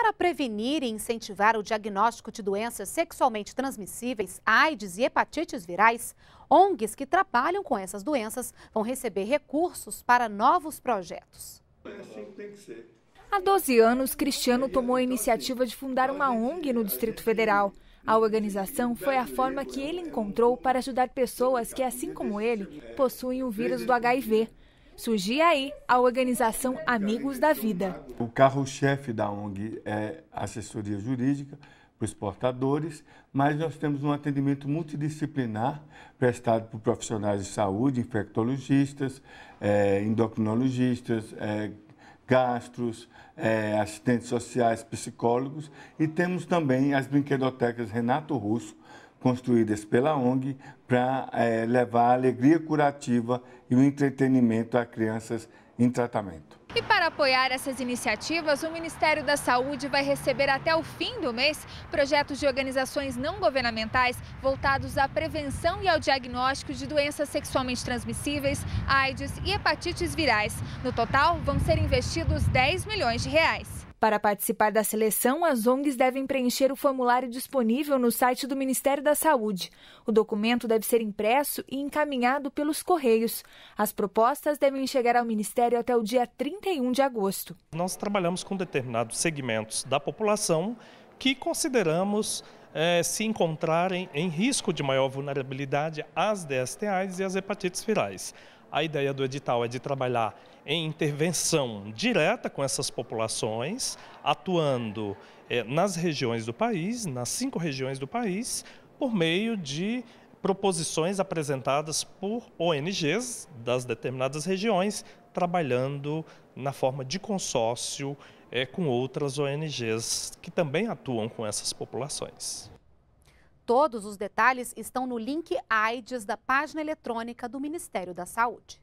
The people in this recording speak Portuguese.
Para prevenir e incentivar o diagnóstico de doenças sexualmente transmissíveis, AIDS e hepatites virais, ONGs que trabalham com essas doenças vão receber recursos para novos projetos. É assim que tem que ser. Há 12 anos, Cristiano tomou a iniciativa de fundar uma ONG no Distrito Federal. A organização foi a forma que ele encontrou para ajudar pessoas que, assim como ele, possuem o vírus do HIV surgia aí a organização Amigos da Vida. O carro-chefe da ONG é assessoria jurídica para os portadores, mas nós temos um atendimento multidisciplinar prestado por profissionais de saúde, infectologistas, é, endocrinologistas, é, gastros, é, assistentes sociais, psicólogos e temos também as brinquedotecas Renato Russo, construídas pela ONG para é, levar a alegria curativa e o entretenimento a crianças em tratamento. E para apoiar essas iniciativas, o Ministério da Saúde vai receber até o fim do mês projetos de organizações não governamentais voltados à prevenção e ao diagnóstico de doenças sexualmente transmissíveis, AIDS e hepatites virais. No total, vão ser investidos 10 milhões de reais. Para participar da seleção, as ONGs devem preencher o formulário disponível no site do Ministério da Saúde. O documento deve ser impresso e encaminhado pelos Correios. As propostas devem chegar ao Ministério até o dia 31 de agosto. Nós trabalhamos com determinados segmentos da população que consideramos eh, se encontrarem em risco de maior vulnerabilidade às DSTAs e às hepatites virais a ideia do edital é de trabalhar em intervenção direta com essas populações, atuando é, nas regiões do país, nas cinco regiões do país, por meio de proposições apresentadas por ONGs das determinadas regiões, trabalhando na forma de consórcio é, com outras ONGs que também atuam com essas populações. Todos os detalhes estão no link AIDS da página eletrônica do Ministério da Saúde.